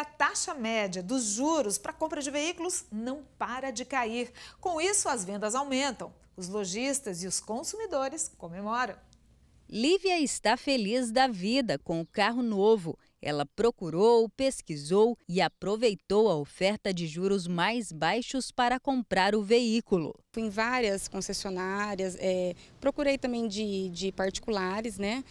A taxa média dos juros para compra de veículos não para de cair. Com isso, as vendas aumentam. Os lojistas e os consumidores comemoram. Lívia está feliz da vida com o carro novo ela procurou, pesquisou e aproveitou a oferta de juros mais baixos para comprar o veículo. Fui em várias concessionárias, é, procurei também de, de particulares, né?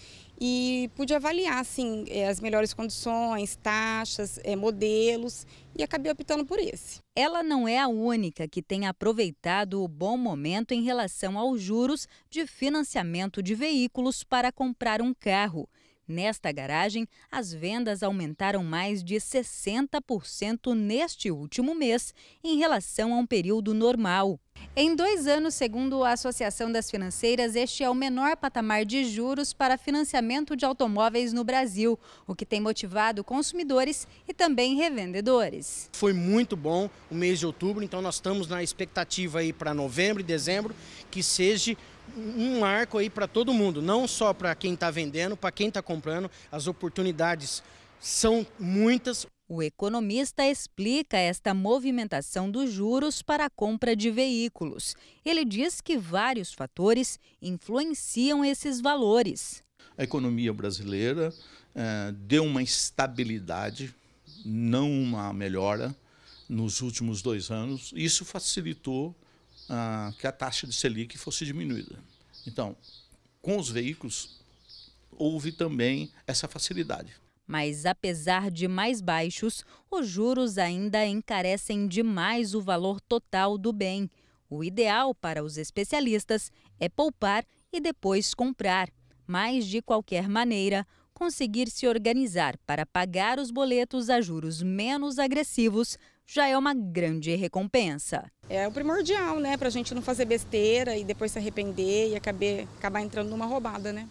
e pude avaliar assim, é, as melhores condições, taxas, é, modelos e acabei optando por esse. Ela não é a única que tem aproveitado o bom momento em relação aos juros de financiamento de veículos para comprar um carro. Nesta garagem, as vendas aumentaram mais de 60% neste último mês em relação a um período normal. Em dois anos, segundo a Associação das Financeiras, este é o menor patamar de juros para financiamento de automóveis no Brasil, o que tem motivado consumidores e também revendedores. Foi muito bom o mês de outubro, então nós estamos na expectativa aí para novembro e dezembro que seja um marco aí para todo mundo, não só para quem está vendendo, para quem está comprando. As oportunidades são muitas. O economista explica esta movimentação dos juros para a compra de veículos. Ele diz que vários fatores influenciam esses valores. A economia brasileira eh, deu uma estabilidade, não uma melhora, nos últimos dois anos. Isso facilitou ah, que a taxa de Selic fosse diminuída. Então, com os veículos, houve também essa facilidade. Mas apesar de mais baixos, os juros ainda encarecem demais o valor total do bem. O ideal para os especialistas é poupar e depois comprar, mas de qualquer maneira, conseguir se organizar para pagar os boletos a juros menos agressivos já é uma grande recompensa. É o primordial, né, para a gente não fazer besteira e depois se arrepender e acabar, acabar entrando numa roubada, né?